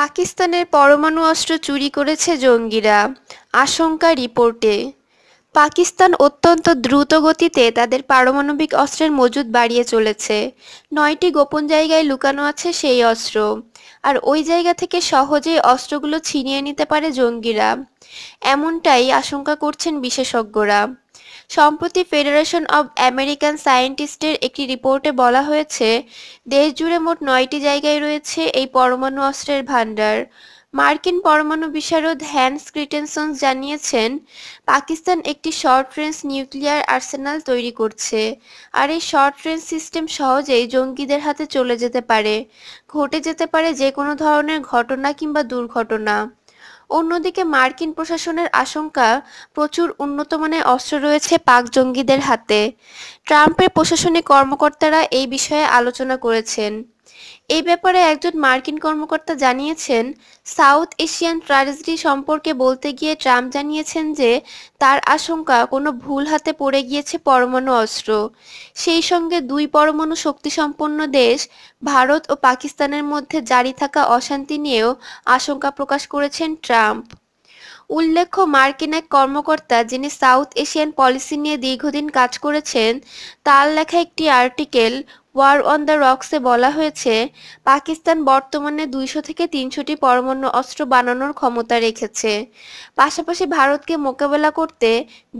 পাকিস্তানের পরমাণু অস্ত্র চুরি করেছে জঙ্গিরা আশঙ্কা রিপোর্টে পাকিস্তান অত্যন্ত দ্রুত গতিতে তাদের পারমাণবিক অস্ত্রের মজুদ বাড়িয়ে চলেছে নয়টি গোপন জায়গায় লুকানো আছে সেই অস্ত্র আর ওই জায়গা থেকে সহজেই অস্ত্রগুলো ছিনিয়ে নিতে পারে জঙ্গিরা এমনটাই আশঙ্কা করছেন বিশেষজ্ঞরা সম্প্রতি ফেডারেশন অব আমেরিকান সায়েন্টিস্টের একটি রিপোর্টে বলা হয়েছে দেশ জুড়ে মোট নয়টি জায়গায় রয়েছে এই পরমাণু অস্ত্রের ভাণ্ডার মার্কিন পরমাণু বিশারদ হ্যান্স ক্রিটেনসন জানিয়েছেন পাকিস্তান একটি শর্ট রেঞ্জ নিউক্লিয়ার আর্সেনাল তৈরি করছে আর এই শর্ট রেঞ্জ সিস্টেম সহজেই জঙ্গিদের হাতে চলে যেতে পারে ঘটে যেতে পারে যে কোনো ধরনের ঘটনা কিংবা দুর্ঘটনা অন্যদিকে মার্কিন প্রশাসনের আশঙ্কা প্রচুর উন্নতমানের অস্ত্র রয়েছে পাক জঙ্গিদের হাতে ট্রাম্পের প্রশাসনিক কর্মকর্তারা এই বিষয়ে আলোচনা করেছেন এই ব্যাপারে একজন মার্কিন কর্মকর্তা জানিয়েছেন সাউথ এশিয়ান ট্র্যাজেডি সম্পর্কে বলতে গিয়ে ট্রাম্প জানিয়েছেন যে তার আশঙ্কা কোনো ভুল হাতে পড়ে গিয়েছে পরমাণু অস্ত্র সেই সঙ্গে দুই পরমাণু শক্তিসম্পন্ন দেশ ভারত ও পাকিস্তানের মধ্যে জারি থাকা অশান্তি নিয়েও আশঙ্কা প্রকাশ করেছেন ট্রাম্প উল্লেখ্য মার্কিন এক কর্মকর্তা যিনি সাউথ এশিয়ান পলিসি নিয়ে দীর্ঘদিন কাজ করেছেন তার লেখা একটি আর্টিকেল ওয়ার অন দ্য রক্সে বলা হয়েছে পাকিস্তান বর্তমানে দুইশো থেকে তিনশোটি পরমাণু অস্ত্র বানানোর ক্ষমতা রেখেছে পাশাপাশি ভারতকে মোকাবেলা করতে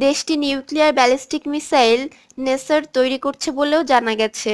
দেশটি নিউক্লিয়ার ব্যালিস্টিক মিসাইল নেসার তৈরি করছে বলেও জানা গেছে